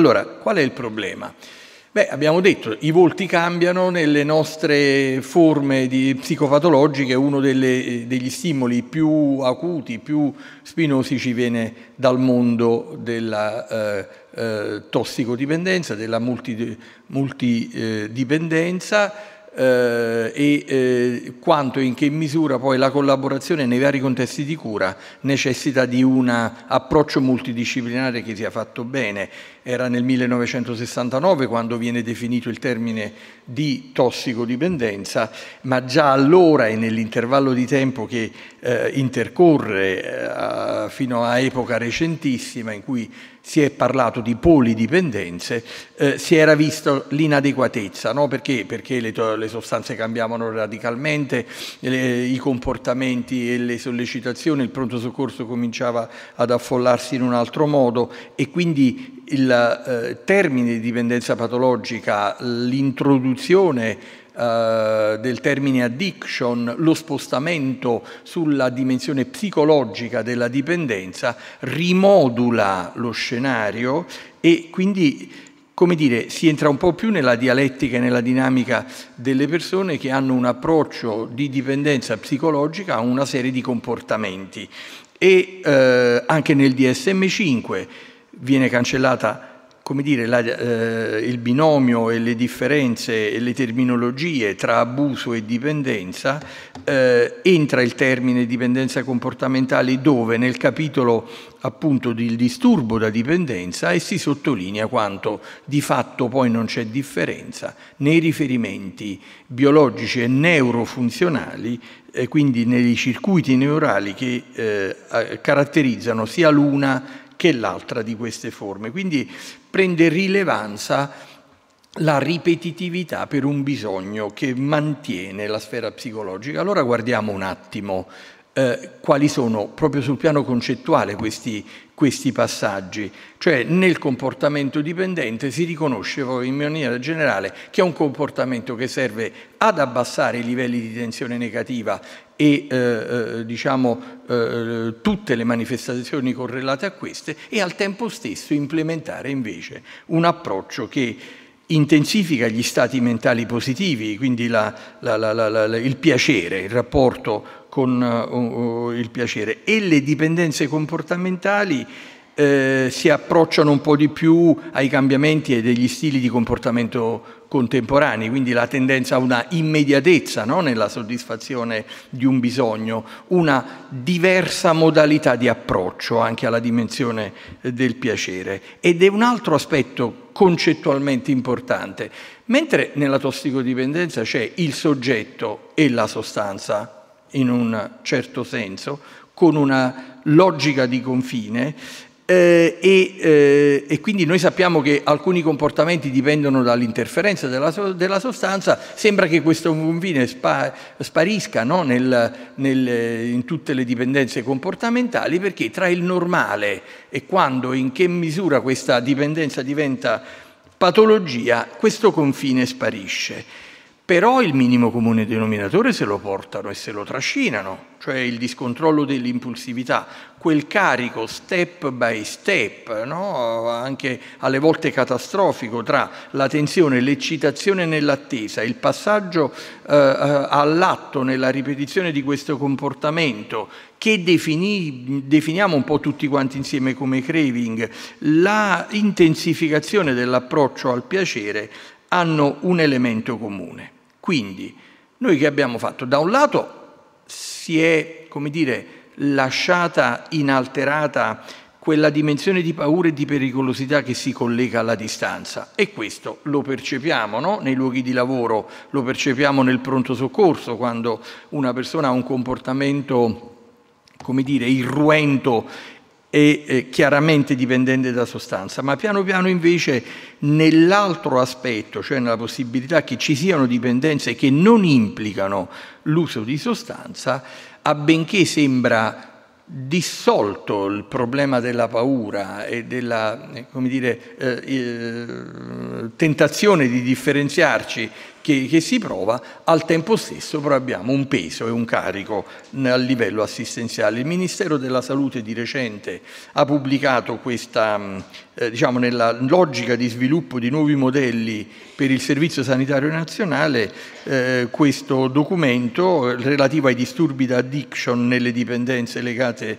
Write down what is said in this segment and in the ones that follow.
Allora, qual è il problema? Beh, abbiamo detto, i volti cambiano nelle nostre forme psicopatologiche, uno delle, eh, degli stimoli più acuti, più spinosi ci viene dal mondo della eh, eh, tossicodipendenza, della multidipendenza multi, eh, e eh, quanto e in che misura poi la collaborazione nei vari contesti di cura necessita di un approccio multidisciplinare che sia fatto bene era nel 1969 quando viene definito il termine di tossicodipendenza, ma già allora e nell'intervallo di tempo che eh, intercorre eh, fino a epoca recentissima in cui si è parlato di polidipendenze, eh, si era visto l'inadeguatezza, no? perché? perché le, le, sostanze cambiavano radicalmente, le, i comportamenti e le sollecitazioni, il pronto soccorso cominciava ad affollarsi in un altro modo e quindi il eh, termine di dipendenza patologica, l'introduzione eh, del termine addiction, lo spostamento sulla dimensione psicologica della dipendenza rimodula lo scenario e quindi come dire, si entra un po' più nella dialettica e nella dinamica delle persone che hanno un approccio di dipendenza psicologica a una serie di comportamenti. E eh, anche nel DSM 5 viene cancellata come dire, la, eh, il binomio e le differenze e le terminologie tra abuso e dipendenza, eh, entra il termine dipendenza comportamentale dove nel capitolo appunto del disturbo da dipendenza e si sottolinea quanto di fatto poi non c'è differenza nei riferimenti biologici e neurofunzionali, eh, quindi nei circuiti neurali che eh, caratterizzano sia l'una che l'altra di queste forme. Quindi prende rilevanza la ripetitività per un bisogno che mantiene la sfera psicologica. Allora guardiamo un attimo eh, quali sono proprio sul piano concettuale questi, questi, passaggi. Cioè nel comportamento dipendente si riconosce in maniera generale che è un comportamento che serve ad abbassare i livelli di tensione negativa e eh, eh, diciamo, eh, tutte le manifestazioni correlate a queste e al tempo stesso implementare invece un approccio che intensifica gli stati mentali positivi, quindi la, la, la, il piacere, il rapporto con uh, uh, il piacere e le dipendenze comportamentali eh, si approcciano un po' di più ai cambiamenti e degli stili di comportamento contemporanei, quindi la tendenza a una immediatezza no? nella soddisfazione di un bisogno, una diversa modalità di approccio anche alla dimensione eh, del piacere. Ed è un altro aspetto concettualmente importante. Mentre nella tossicodipendenza c'è il soggetto e la sostanza, in un certo senso, con una logica di confine, eh, e, eh, e, quindi noi sappiamo che alcuni comportamenti dipendono dall'interferenza della, della, sostanza, sembra che questo confine spa, sparisca no? nel, nel, in tutte le dipendenze comportamentali perché tra il normale e quando, e in che misura questa dipendenza diventa patologia, questo confine sparisce però il minimo comune denominatore se lo portano e se lo trascinano, cioè il discontrollo dell'impulsività, quel carico step by step, no? anche alle volte catastrofico, tra la tensione, l'eccitazione nell'attesa, il passaggio eh, eh all'atto nella ripetizione di questo comportamento, che defini, definiamo un po' tutti quanti insieme come craving, la intensificazione dell'approccio al piacere hanno un elemento comune. Quindi noi che abbiamo fatto? Da un lato si è, come dire, lasciata inalterata quella dimensione di paura e di pericolosità che si collega alla distanza e questo lo percepiamo no? nei luoghi di lavoro, lo percepiamo nel pronto soccorso quando una persona ha un comportamento come dire, irruento e eh, chiaramente dipendente da sostanza, ma piano piano invece nell'altro aspetto, cioè nella possibilità che ci siano dipendenze che non implicano l'uso di sostanza, a benché sembra dissolto il problema della paura e della eh, dire, eh, eh, tentazione di differenziarci che, che, si prova, al tempo stesso però abbiamo un peso e un carico a livello assistenziale. Il Ministero della Salute di recente ha pubblicato questa, mm, eh, diciamo, nella logica di sviluppo di nuovi modelli per il Servizio Sanitario Nazionale, eh, questo documento eh, relativo ai disturbi da addiction nelle dipendenze legate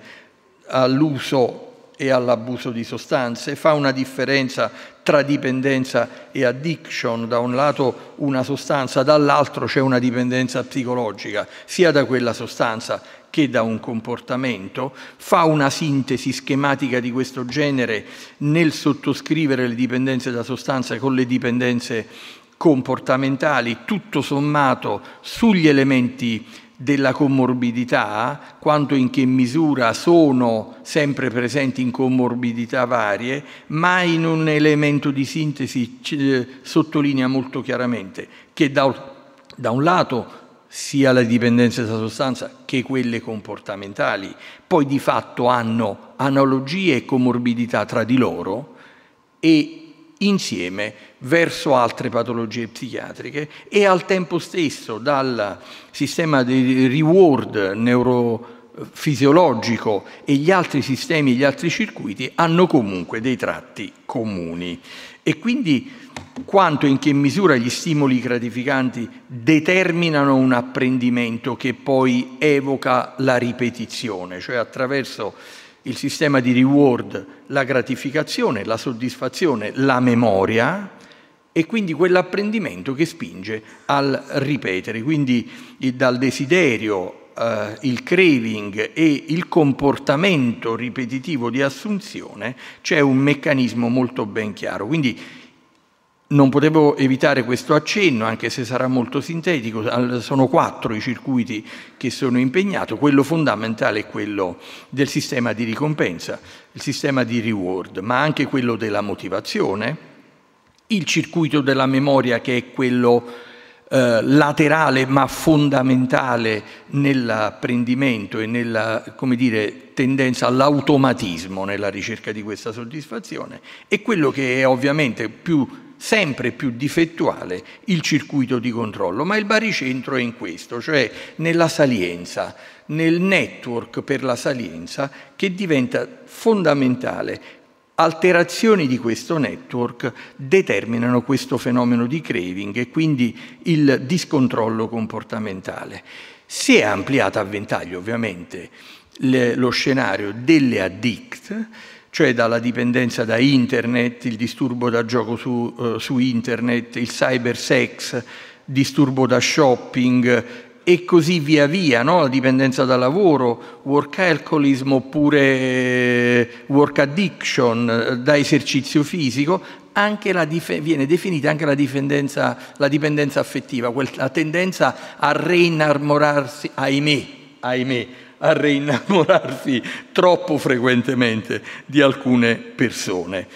all'uso e all'abuso di sostanze, fa una differenza tra dipendenza e addiction, da un lato una sostanza, dall'altro c'è una dipendenza psicologica, sia da quella sostanza che da un comportamento, fa una sintesi schematica di questo genere nel sottoscrivere le dipendenze da sostanza con le dipendenze comportamentali, tutto sommato sugli elementi della comorbidità, quanto in che misura sono sempre presenti in comorbidità varie, ma in un elemento di sintesi eh, sottolinea molto chiaramente che da, da un lato sia la dipendenza da sostanza che quelle comportamentali, poi di fatto hanno analogie e comorbidità tra di loro e insieme verso altre patologie psichiatriche e al tempo stesso dal sistema di reward neurofisiologico e gli altri sistemi, gli altri circuiti hanno comunque dei tratti comuni. E quindi quanto e in che misura gli stimoli gratificanti determinano un apprendimento che poi evoca la ripetizione, cioè attraverso il sistema di reward, la gratificazione, la soddisfazione, la memoria e quindi quell'apprendimento che spinge al ripetere, quindi eh, dal desiderio, eh, il craving e il comportamento ripetitivo di assunzione c'è un meccanismo molto ben chiaro. Quindi non potevo evitare questo accenno, anche se sarà molto sintetico, sono quattro i circuiti che sono impegnati, quello fondamentale è quello del sistema di ricompensa, il sistema di reward, ma anche quello della motivazione, il circuito della memoria che è quello eh, laterale ma fondamentale nell'apprendimento e nella dire, tendenza all'automatismo nella ricerca di questa soddisfazione e quello che è ovviamente più sempre più difettuale il circuito di controllo, ma il baricentro è in questo, cioè nella salienza, nel network per la salienza che diventa fondamentale. Alterazioni di questo network determinano questo fenomeno di craving e quindi il discontrollo comportamentale. Si è ampliata a ventaglio ovviamente lo scenario delle addict, cioè dalla dipendenza da internet, il disturbo da gioco su, eh, su internet, il cyber sex, disturbo da shopping e così via via, no? la dipendenza da lavoro, work alcoholism oppure eh, work addiction eh, da esercizio fisico, anche la dif- viene definita anche la dipendenza, la dipendenza affettiva, quella tendenza a reinarmorarsi, ahimè, ahimè, a reinnamorarsi troppo frequentemente di alcune persone.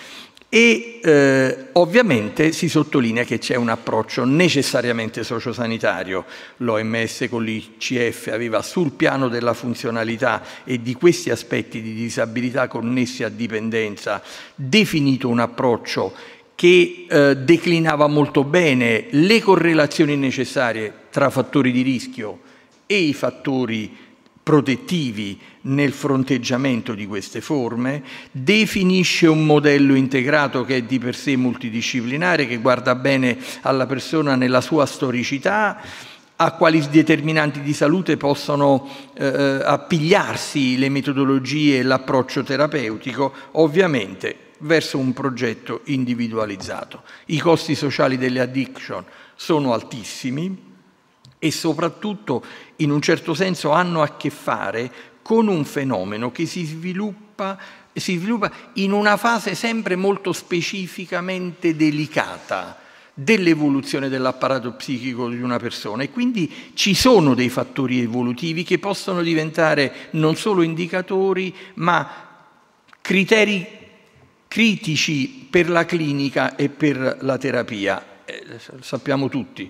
E eh, ovviamente si sottolinea che c'è un approccio necessariamente sociosanitario. L'OMS con l'ICF aveva sul piano della funzionalità e di questi aspetti di disabilità connessi a dipendenza definito un approccio che eh, declinava molto bene le correlazioni necessarie tra fattori di rischio e i fattori protettivi nel fronteggiamento di queste forme, definisce un modello integrato che è di per sé multidisciplinare, che guarda bene alla persona nella sua storicità, a quali determinanti di salute possono eh, eh appigliarsi le metodologie e l'approccio terapeutico, ovviamente verso un progetto individualizzato. I costi sociali delle addiction sono altissimi e soprattutto in un certo senso hanno a che fare con un fenomeno che si sviluppa, si sviluppa in una fase sempre molto specificamente delicata dell'evoluzione dell'apparato psichico di una persona e quindi ci sono dei fattori evolutivi che possono diventare non solo indicatori ma criteri critici per la clinica e per la terapia. Eh, sappiamo tutti,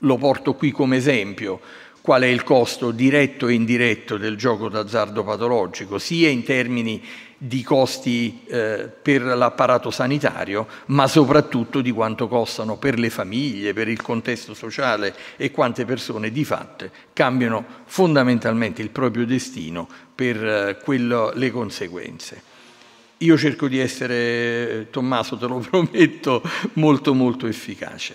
lo porto qui come esempio qual è il costo diretto e indiretto del gioco d'azzardo patologico, sia in termini di costi eh, per l'apparato sanitario, ma soprattutto di quanto costano per le famiglie, per il contesto sociale e quante persone di fatto cambiano fondamentalmente il proprio destino per eh, quello, le conseguenze. Io cerco di essere, eh, Tommaso te lo prometto, molto molto efficace.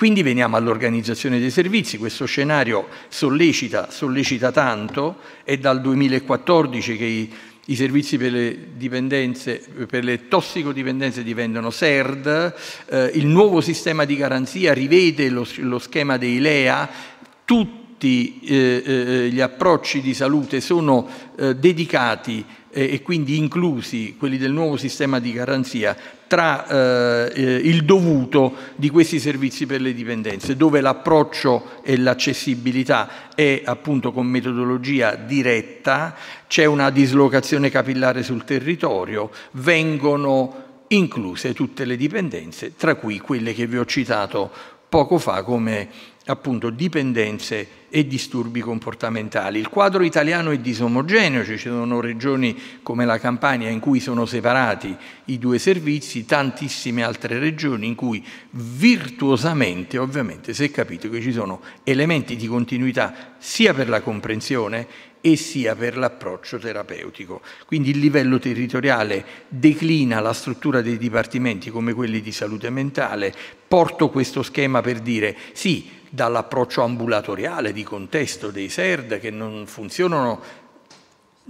Quindi veniamo all'organizzazione dei servizi, questo scenario sollecita, sollecita tanto, è dal 2014 che i, i servizi per le, per le, tossicodipendenze diventano SERD, eh, il nuovo sistema di garanzia rivede lo, lo schema dei LEA, tutti eh, eh, gli approcci di salute sono eh, dedicati e quindi inclusi quelli del nuovo sistema di garanzia tra eh, eh, il dovuto di questi servizi per le dipendenze, dove l'approccio e l'accessibilità è appunto con metodologia diretta, c'è una dislocazione capillare sul territorio, vengono incluse tutte le dipendenze, tra cui quelle che vi ho citato poco fa come appunto dipendenze e disturbi comportamentali. Il quadro italiano è disomogeneo, ci sono regioni come la Campania in cui sono separati i due servizi, tantissime altre regioni in cui virtuosamente, ovviamente, si è capito che ci sono elementi di continuità sia per la comprensione e sia per l'approccio terapeutico. Quindi il livello territoriale declina la struttura dei dipartimenti come quelli di salute mentale. Porto questo schema per dire sì, dall'approccio ambulatoriale di contesto dei SERD che non funzionano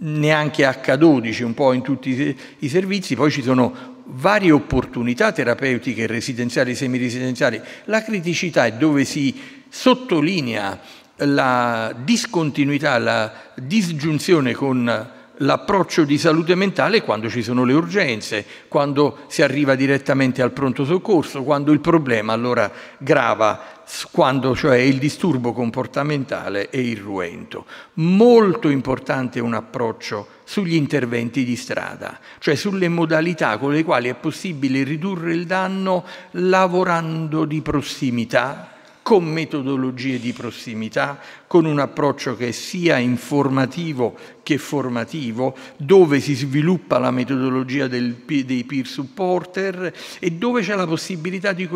neanche H12 un po' in tutti i servizi, poi ci sono varie opportunità terapeutiche residenziali e semiresidenziali. La criticità è dove si sottolinea la discontinuità, la disgiunzione con l'approccio di salute mentale quando ci sono le urgenze, quando si arriva direttamente al pronto soccorso, quando il problema allora grava, quando cioè il disturbo comportamentale è irruento. Molto importante un approccio sugli interventi di strada, cioè sulle modalità con le quali è possibile ridurre il danno lavorando di prossimità con metodologie di prossimità, con un approccio che sia informativo che formativo, dove si sviluppa la metodologia del, dei peer supporter e dove c'è la possibilità di,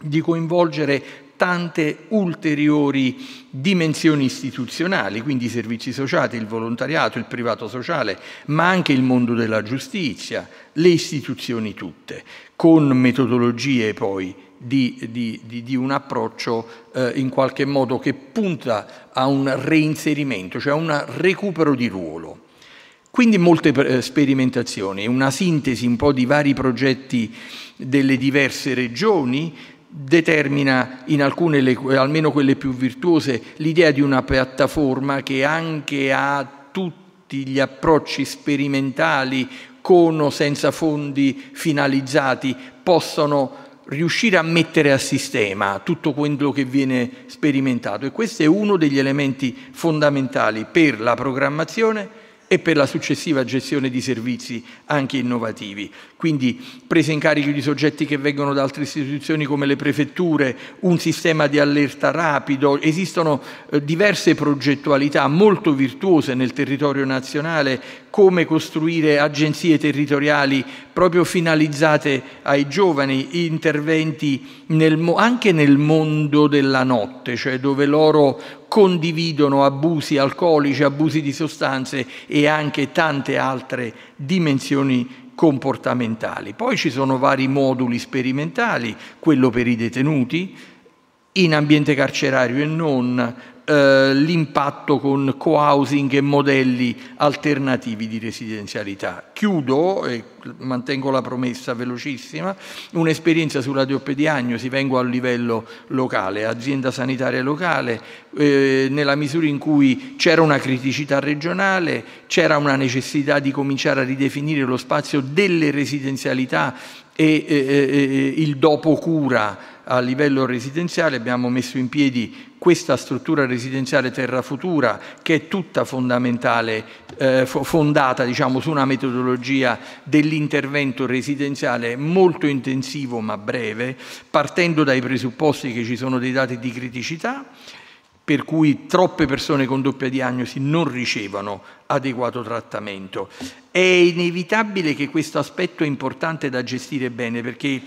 di coinvolgere tante ulteriori dimensioni istituzionali, quindi i servizi sociali, il volontariato, il privato sociale, ma anche il mondo della giustizia, le istituzioni tutte, con metodologie poi di, di, di, di un approccio eh, in qualche modo che punta a un reinserimento, cioè a un recupero di ruolo. Quindi molte eh, sperimentazioni, una sintesi un po' di vari progetti delle diverse regioni, determina in alcune, almeno quelle più virtuose, l'idea di una piattaforma che anche ha tutti gli approcci sperimentali con o senza fondi finalizzati possono riuscire a mettere a sistema tutto quello che viene sperimentato e questo è uno degli elementi fondamentali per la programmazione e per la successiva gestione di servizi anche innovativi. Quindi presa in carico di soggetti che vengono da altre istituzioni come le prefetture, un sistema di allerta rapido, esistono eh, diverse progettualità molto virtuose nel territorio nazionale, come costruire agenzie territoriali proprio finalizzate ai giovani, interventi nel, anche nel mondo della notte, cioè dove loro condividono abusi alcolici, abusi di sostanze e anche tante altre dimensioni comportamentali. Poi ci sono vari moduli sperimentali, quello per i detenuti, in ambiente carcerario e non, eh, l'impatto con co-housing e modelli alternativi di residenzialità. Chiudo e mantengo la promessa velocissima, un'esperienza sulla diopediagnosi, vengo a livello locale, azienda sanitaria locale, eh, nella misura in cui c'era una criticità regionale, c'era una necessità di cominciare a ridefinire lo spazio delle residenzialità e, e, e il dopo cura a livello residenziale abbiamo messo in piedi questa struttura residenziale Terra Futura che è tutta fondamentale, eh, fondata diciamo, su una metodologia dell'intervento residenziale molto intensivo ma breve, partendo dai presupposti che ci sono dei dati di criticità per cui troppe persone con doppia diagnosi non ricevono adeguato trattamento. È inevitabile che questo aspetto è importante da gestire bene perché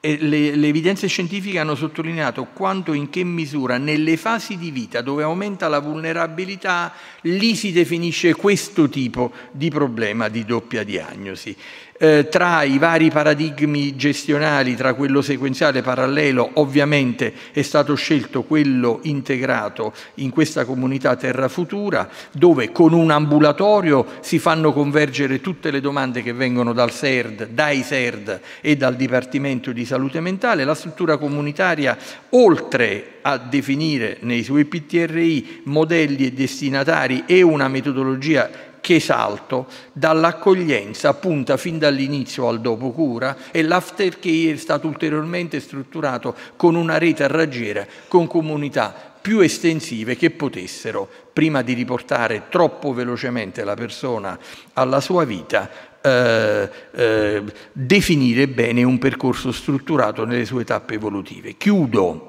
le, le, evidenze scientifiche hanno sottolineato quanto in che misura nelle fasi di vita dove aumenta la vulnerabilità lì si definisce questo tipo di problema di doppia diagnosi. Eh, tra i vari paradigmi gestionali, tra quello sequenziale e parallelo, ovviamente è stato scelto quello integrato in questa comunità Terra Futura, dove con un ambulatorio si fanno convergere tutte le domande che vengono dal SERD, dai SERD e dal Dipartimento di Salute salute mentale, la struttura comunitaria, oltre a definire nei suoi PTRI modelli e destinatari e una metodologia che salto dall'accoglienza punta fin dall'inizio al dopo cura e l'aftercare è stato ulteriormente strutturato con una rete a raggiera con comunità più estensive che potessero, prima di riportare troppo velocemente la persona alla sua vita, eh, eh, definire bene un percorso strutturato nelle sue tappe evolutive. Chiudo.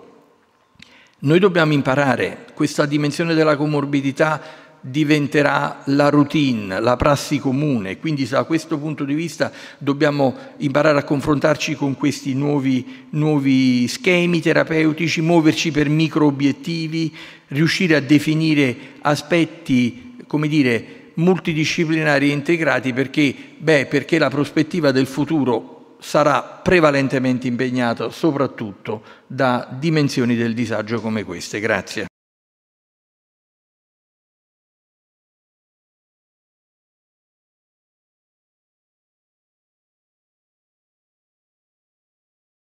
Noi dobbiamo imparare, questa dimensione della comorbidità diventerà la routine, la prassi comune, quindi da questo punto di vista dobbiamo imparare a confrontarci con questi nuovi, nuovi schemi terapeutici, muoverci per micro obiettivi, riuscire a definire aspetti, come dire, multidisciplinari e integrati perché, beh, perché la prospettiva del futuro sarà prevalentemente impegnata soprattutto da dimensioni del disagio come queste. Grazie.